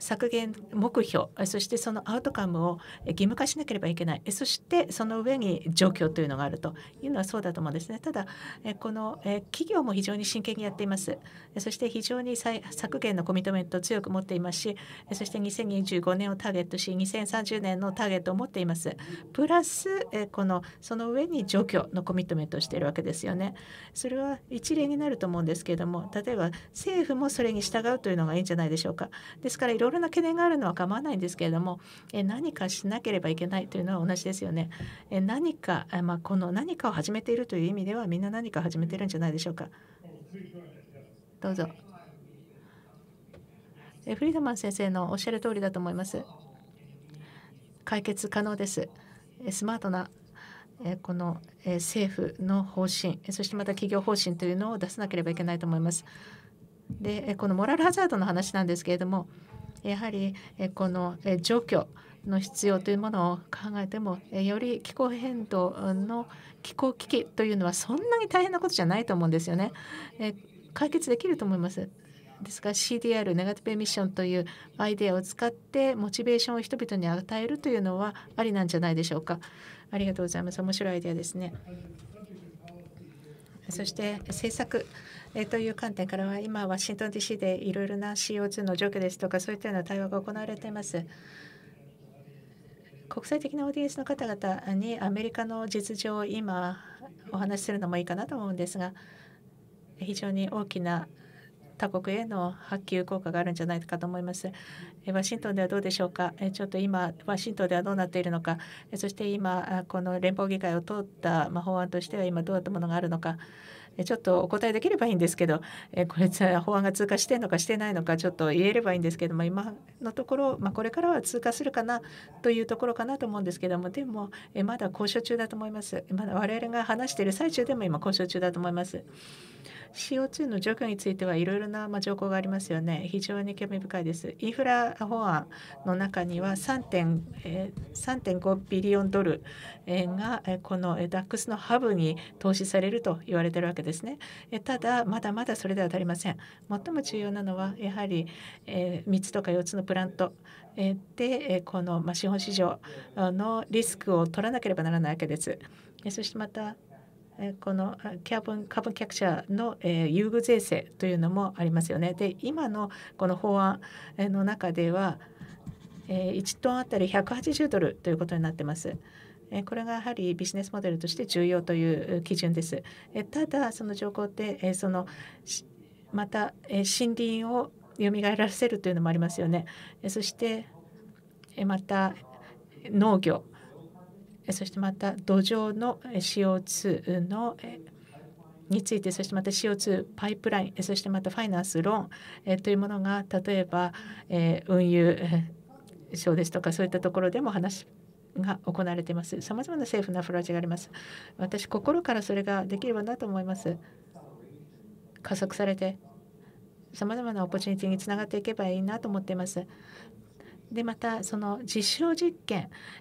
B: 削減目標そしてそのアウトカムを義務化しなければいけないそしてその上に状況というのがあるというのはそうだと思うんですねただこの企業も非常に真剣にやっていますそして非常に削減のコミットメントを強く持っていますしそして2025年をターゲットし2030年のターゲットを持っていますプラスこのその上に状況のコミットメントをしているわけですよねそれは一例になると思うんですけれども例えば政府もそれに従うというのがいいんじゃないでしょうかですからいろろな懸念があるのは構わないんですけれども、え何かしなければいけないというのは同じですよね。え何か、えまあ、この何かを始めているという意味ではみんな何か始めているんじゃないでしょうか。どうぞ。えフリードマン先生のおっしゃる通りだと思います。解決可能です。スマートなこの政府の方針そしてまた企業方針というのを出さなければいけないと思います。でこのモラルハザードの話なんですけれどもやはりこの除去の必要というものを考えてもより気候変動の気候危機というのはそんなに大変なことじゃないと思うんですよね。解決できると思います。ですから CDR ネガティブエミッションというアイデアを使ってモチベーションを人々に与えるというのはありなんじゃないでしょうか。ありがとうございます。面白いアイデアですね。そして政策えという観点からは今ワシントン DC でいろいろな CO2 の除去ですとかそういったような対話が行われています。国際的なオーディエンスの方々にアメリカの実情を今お話しするのもいいかなと思うんですが非常に大きな他国への波及効果があるんじゃないかと思います。ワシントンではどうでしょうか。ちょっと今ワシントンではどうなっているのか、そして今この連邦議会を通った法案としては今どういったものがあるのか。ちょっとお答えできればいいんですけど、えこれじゃ法案が通過してるのかしてないのかちょっと言えればいいんですけども今のところ、まあ、これからは通過するかなというところかなと思うんですけどもでも、えまだ交渉中だと思いますまだ我々が話している最中でも今交渉中だと思います。CO2 の除去についてはいろいろな条項がありますよね。非常に興味深いです。インフラ法案の中には3.5ビリオンドルがこの DAX のハブに投資されると言われているわけですね。ただ、まだまだそれでは足りません。最も重要なのはやはり3つとか4つのプラントでこの資本市場のリスクを取らなければならないわけです。そしてまたこのキャブンカーボンキャプチャーの、え優遇税制というのもありますよね。で今のこの法案の中では、え1トンあたり180ドルということになってます。これがやはりビジネスモデルとして重要という基準です。ただその条項ってそのまた森林を蘇らせるというのもありますよね。そしてまた農業そしてまた土壌の CO2 のについてそしてまた CO2 パイプラインそしてまたファイナンスローンというものが例えば運輸省ですとかそういったところでも話が行われています。さまざまな政府のアフージがあります。私、心からそれができればなと思います。加速されて、さまざまなオポチュニティにつながっていけばいいなと思っています。でまたその実証実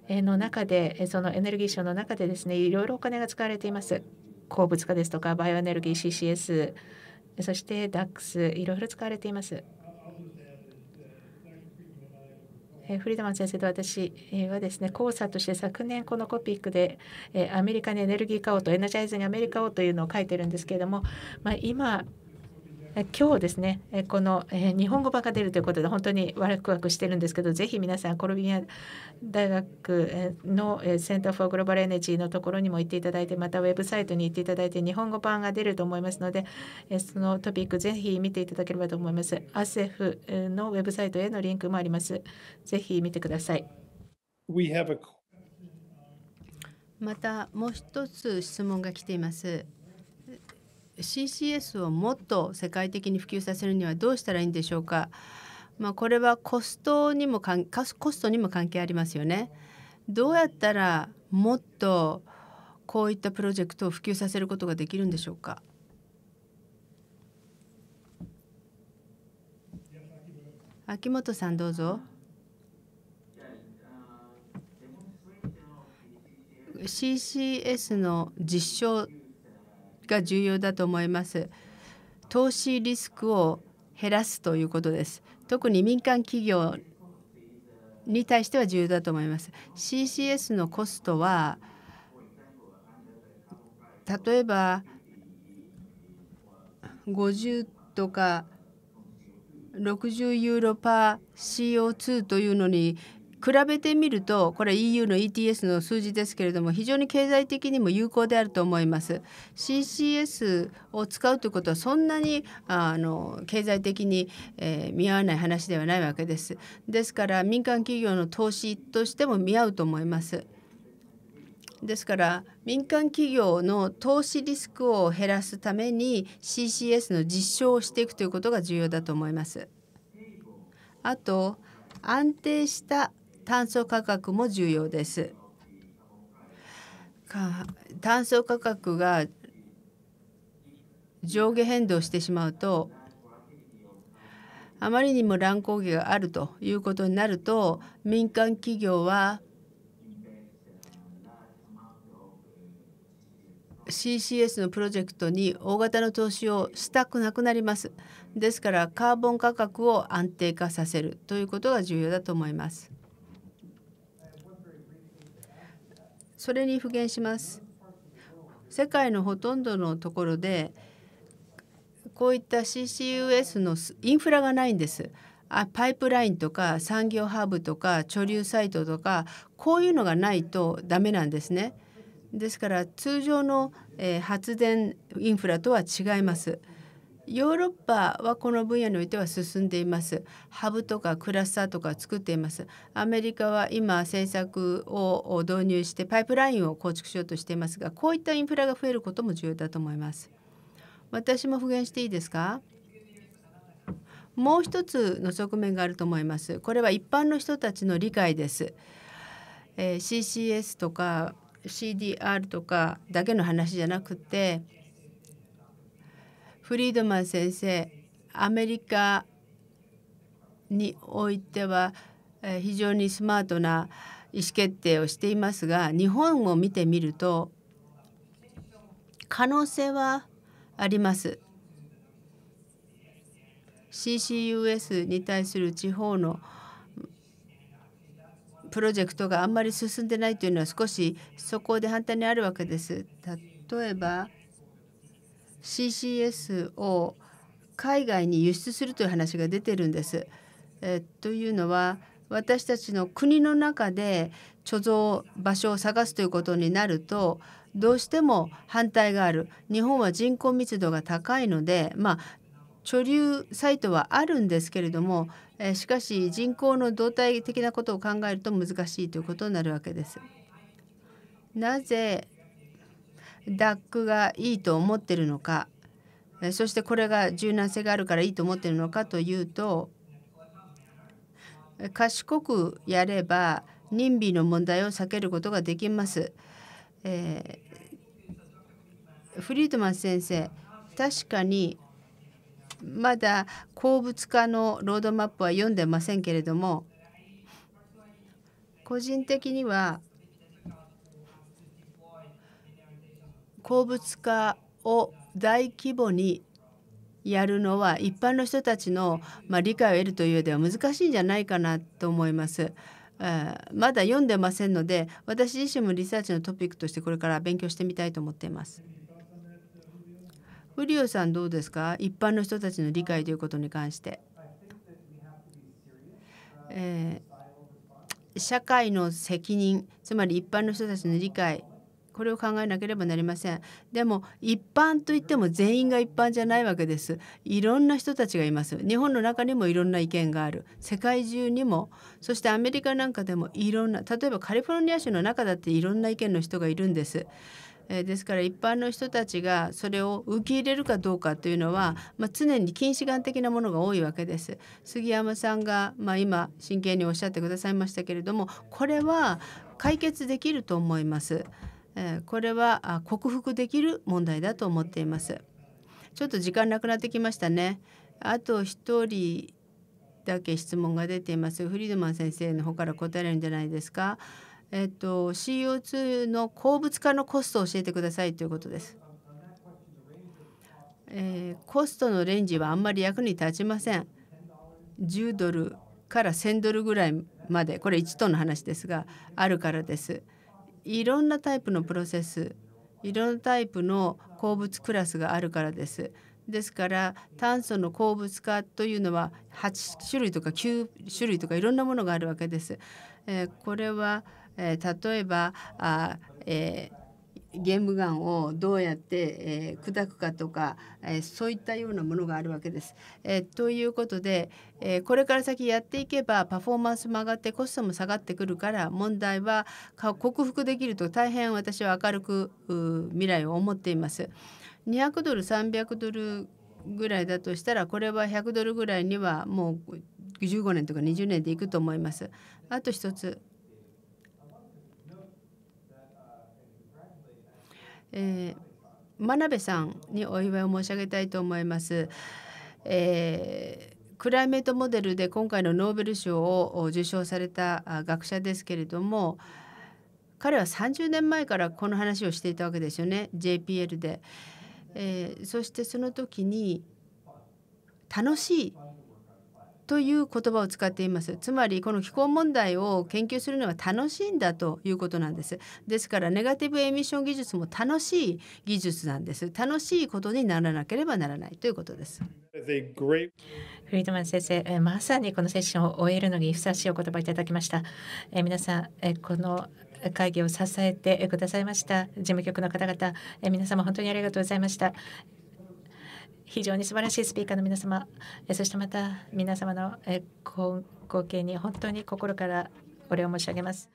B: 験の中でそのエネルギー省の中でですねいろいろお金が使われています鉱物化ですとかバイオエネルギー CCS そして DAX いろいろ使われていますフリーダマン先生と私はですね交差として昨年このコピックでアメリカにエネルギー化をとエナジャイズにアメリカをというのを書いてるんですけれども、まあ、今今日ですねこの日本語版が出るということで本当にワクワクしてるんですけどぜひ皆さんコロビア大学のセンター・フォー・グローバル・エネジーのところにも行っていただいてまたウェブサイトに行っていただいて日本語版が出ると思いますのでそのトピックぜひ見ていただければと思います。アセフのウェブサイトへのリンクもあります。ぜ
A: ひ見てください。またもう一つ質問が来ています。CCS をもっと世界的に普及させるにはどうしたらいいんでしょうか。まあ、これはコストにもかんコストにも関係ありますよね。どうやったらもっとこういったプロジェクトを普及させることができるんでしょうか。秋元さんどうぞ。CCS の実証が重要だと思います。投資リスクを減らすということです。特に民間企業に対しては重要だと思います。CCS のコストは例えば50とか60ユーロパー CO2 というのに比べてみるとこれ EU の ETS の数字ですけれども非常に経済的にも有効であると思います CCS を使うということはそんなにあの経済的に、えー、見合わない話ではないわけですですから民間企業の投資としても見合うと思いますですから民間企業の投資リスクを減らすために CCS の実証をしていくということが重要だと思いますあと安定した炭素価格も重要です。炭素価格が上下変動してしまうとあまりにも乱高下があるということになると民間企業は CCS のプロジェクトに大型の投資をしたくなくなります。ですからカーボン価格を安定化させるということが重要だと思います。それに復元します世界のほとんどのところでこういった CCUS のインフラがないんですあパイプラインとか産業ハーブとか貯留サイトとかこういうのがないとダメなんですねですから通常の、え発電インフラとは違います。ヨーロッパはこの分野においては進んでいますハブとかクラスターとか作っていますアメリカは今政策を導入してパイプラインを構築しようとしていますがこういったインフラが増えることも重要だと思います私も復元していいですかもう一つの側面があると思いますこれは一般の人たちの理解です、えー、CCS とか CDR とかだけの話じゃなくてフリードマン先生アメリカにおいては非常にスマートな意思決定をしていますが日本を見てみると可能性はあります。CCUS に対する地方のプロジェクトがあんまり進んでないというのは少しそこで反対にあるわけです。例えば CCS を海外に輸出するという話が出てるんです。えというのは私たちの国の中で貯蔵場所を探すということになるとどうしても反対がある日本は人口密度が高いのでまあ貯留サイトはあるんですけれどもしかし人口の動態的なことを考えると難しいということになるわけです。なぜダックがいいと思ってるのかそしてこれが柔軟性があるからいいと思ってるのかというと賢くやれば任備の問題を避けることができます。えー、フリートマン先生確かにまだ鉱物化のロードマップは読んでませんけれども個人的には鉱物化を大規模にやるのは一般の人たちのま理解を得るという上では難しいんじゃないかなと思います。まだ読んでませんので私自身もリサーチのトピックとしてこれから勉強してみたいと思っています。フリオさんどうですか一般の人たちの理解ということに関して。えー、社会の責任つまり一般の人たちの理解これを考えなければなりませんでも一般といっても全員が一般じゃないわけですいろんな人たちがいます日本の中にもいろんな意見がある世界中にもそしてアメリカなんかでもいろんな例えばカリフォルニア州の中だっていろんな意見の人がいるんですえですから一般の人たちがそれを受け入れるかどうかというのは、まあ、常に近視眼的なものが多いわけです。杉山さんが、まあ、今真剣におっしゃってくださいましたけれどもこれは解決できると思います。これは克服できる問題だと思っていますちょっと時間なくなってきましたねあと1人だけ質問が出ていますフリードマン先生の方から答えるんじゃないですかえっと CO2 の鉱物化のコストを教えてくださいということですえー、コストのレンジはあんまり役に立ちません10ドルから1000ドルぐらいまでこれ1トンの話ですがあるからです。いろんなタイプのプロセスいろんなタイプの鉱物クラスがあるからです。ですから炭素の鉱物化というのは8種類とか9種類とかいろんなものがあるわけです。えー、これは、えー、例えばあ、えーゲームガンをどうやって、えー、砕くかとか、えー、そういったようなものがあるわけです。えー、ということで、えこれから先やっていけばパフォーマンスも上がってコストも下がってくるから問題は克服できると大変私は明るく未来を思っています。200ドル300ドルぐらいだとしたらこれは100ドルぐらいにはもう15年とか20年でいくと思います。あと1つえー、真鍋さんにお祝いを申し上げたいと思います。えー、クライメートモデルで今回のノーベル賞を受賞された学者ですけれども彼は30年前からこの話をしていたわけですよね JPL で、えー、そしてその時に楽しいという言葉を使っていますつまりこの気候問題を研究するのは楽しいんだということなんですですからネガティブエミッション技術も楽しい技術なんです楽しいことにならなければならないということですフ
B: リードマン先生まさにこのセッションを終えるのにふさわしいお言葉いただきました皆さんこの会議を支えてくださいました事務局の方々皆様本当にありがとうございました非常に素晴らしいスピーカーの皆様そしてまた皆様の光景に本当に心からお礼を申し上げます。